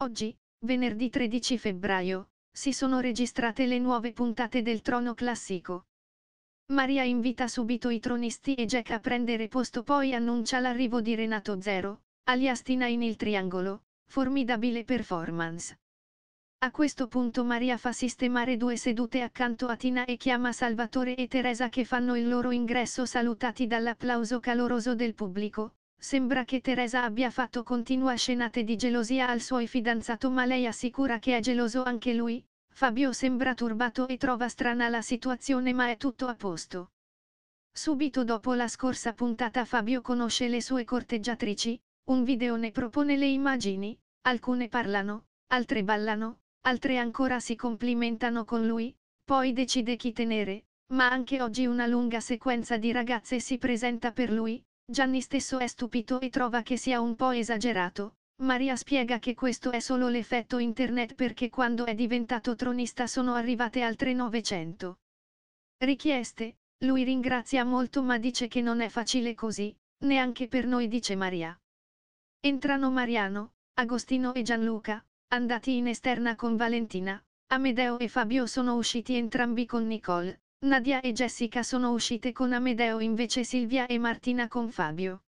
Oggi, venerdì 13 febbraio, si sono registrate le nuove puntate del Trono Classico. Maria invita subito i tronisti e Jack a prendere posto poi annuncia l'arrivo di Renato Zero, alias Tina in il triangolo, formidabile performance. A questo punto Maria fa sistemare due sedute accanto a Tina e chiama Salvatore e Teresa che fanno il loro ingresso salutati dall'applauso caloroso del pubblico, Sembra che Teresa abbia fatto continua scenate di gelosia al suo fidanzato ma lei assicura che è geloso anche lui. Fabio sembra turbato e trova strana la situazione ma è tutto a posto. Subito dopo la scorsa puntata Fabio conosce le sue corteggiatrici, un video ne propone le immagini, alcune parlano, altre ballano, altre ancora si complimentano con lui, poi decide chi tenere, ma anche oggi una lunga sequenza di ragazze si presenta per lui, Gianni stesso è stupito e trova che sia un po' esagerato. Maria spiega che questo è solo l'effetto internet perché quando è diventato tronista sono arrivate altre 900 richieste. Lui ringrazia molto ma dice che non è facile così, neanche per noi dice Maria. Entrano Mariano, Agostino e Gianluca, andati in esterna con Valentina, Amedeo e Fabio sono usciti entrambi con Nicole, Nadia e Jessica sono uscite con Amedeo invece Silvia e Martina con Fabio.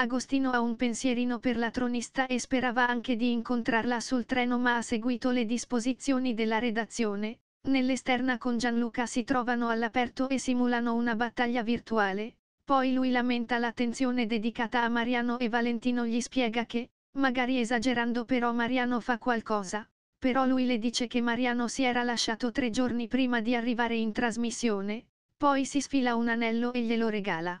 Agostino ha un pensierino per la tronista e sperava anche di incontrarla sul treno ma ha seguito le disposizioni della redazione. Nell'esterna con Gianluca si trovano all'aperto e simulano una battaglia virtuale, poi lui lamenta l'attenzione dedicata a Mariano e Valentino gli spiega che, magari esagerando però Mariano fa qualcosa, però lui le dice che Mariano si era lasciato tre giorni prima di arrivare in trasmissione, poi si sfila un anello e glielo regala.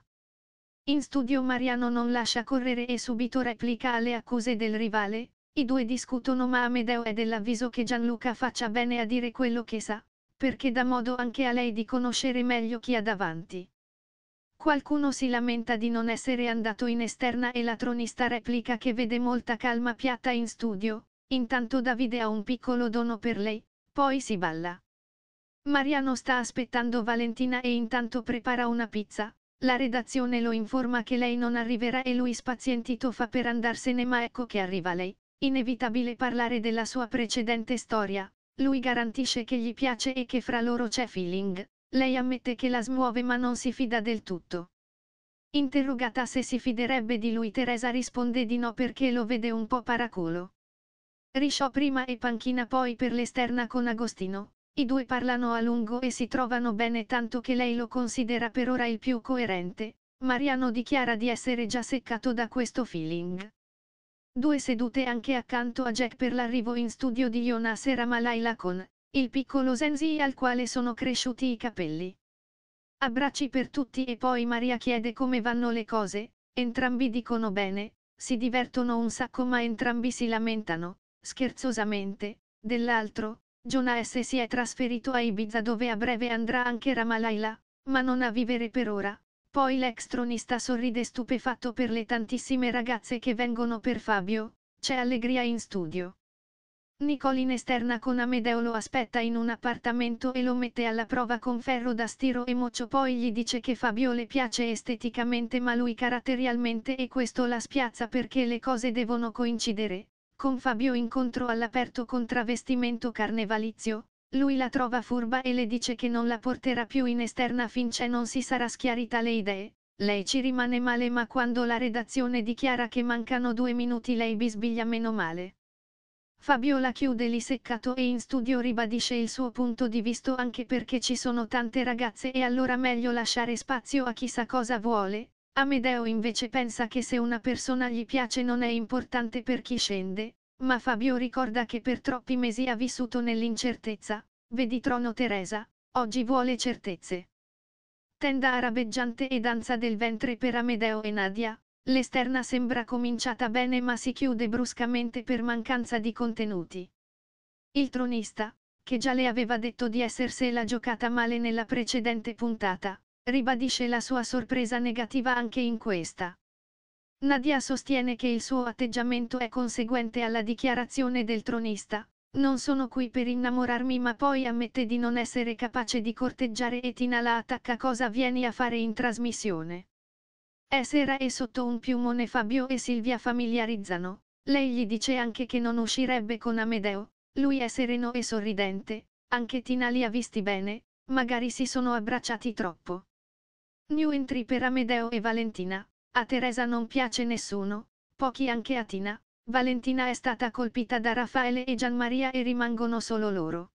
In studio Mariano non lascia correre e subito replica alle accuse del rivale, i due discutono ma Amedeo è dell'avviso che Gianluca faccia bene a dire quello che sa, perché dà modo anche a lei di conoscere meglio chi ha davanti. Qualcuno si lamenta di non essere andato in esterna e la tronista replica che vede molta calma piatta in studio, Intanto Davide ha un piccolo dono per lei, poi si balla. Mariano sta aspettando Valentina e intanto prepara una pizza, la redazione lo informa che lei non arriverà e lui spazientito fa per andarsene ma ecco che arriva lei. Inevitabile parlare della sua precedente storia, lui garantisce che gli piace e che fra loro c'è feeling, lei ammette che la smuove ma non si fida del tutto. Interrogata se si fiderebbe di lui Teresa risponde di no perché lo vede un po' paraculo. Risciò prima e Panchina poi per l'esterna con Agostino. I due parlano a lungo e si trovano bene tanto che lei lo considera per ora il più coerente. Mariano dichiara di essere già seccato da questo feeling. Due sedute anche accanto a Jack per l'arrivo in studio di Jonas e Ramalaila con il piccolo Zenzi al quale sono cresciuti i capelli. Abbracci per tutti e poi Maria chiede come vanno le cose, entrambi dicono bene, si divertono un sacco ma entrambi si lamentano, scherzosamente, dell'altro, Jonah S. si è trasferito a Ibiza dove a breve andrà anche Ramalaila, ma non a vivere per ora. Poi l'ex tronista sorride stupefatto per le tantissime ragazze che vengono per Fabio, c'è allegria in studio. Nicole in esterna con Amedeo lo aspetta in un appartamento e lo mette alla prova con ferro da stiro e moccio poi gli dice che Fabio le piace esteticamente ma lui caratterialmente e questo la spiazza perché le cose devono coincidere, con Fabio incontro all'aperto con travestimento carnevalizio, lui la trova furba e le dice che non la porterà più in esterna finché non si sarà schiarita le idee. Lei ci rimane male ma quando la redazione dichiara che mancano due minuti lei bisbiglia meno male. Fabio la chiude lì seccato e in studio ribadisce il suo punto di vista anche perché ci sono tante ragazze e allora meglio lasciare spazio a chissà cosa vuole, Amedeo invece pensa che se una persona gli piace non è importante per chi scende, ma Fabio ricorda che per troppi mesi ha vissuto nell'incertezza, vedi trono Teresa, oggi vuole certezze. Tenda arabeggiante e danza del ventre per Amedeo e Nadia, l'esterna sembra cominciata bene ma si chiude bruscamente per mancanza di contenuti. Il tronista, che già le aveva detto di essersela giocata male nella precedente puntata, ribadisce la sua sorpresa negativa anche in questa. Nadia sostiene che il suo atteggiamento è conseguente alla dichiarazione del tronista, non sono qui per innamorarmi ma poi ammette di non essere capace di corteggiare e Tina la attacca cosa vieni a fare in trasmissione. È sera e sotto un piumone Fabio e Silvia familiarizzano, lei gli dice anche che non uscirebbe con Amedeo, lui è sereno e sorridente, anche Tina li ha visti bene, magari si sono abbracciati troppo. New entry per Amedeo e Valentina. A Teresa non piace nessuno, pochi anche a Tina. Valentina è stata colpita da Raffaele e Gianmaria e rimangono solo loro.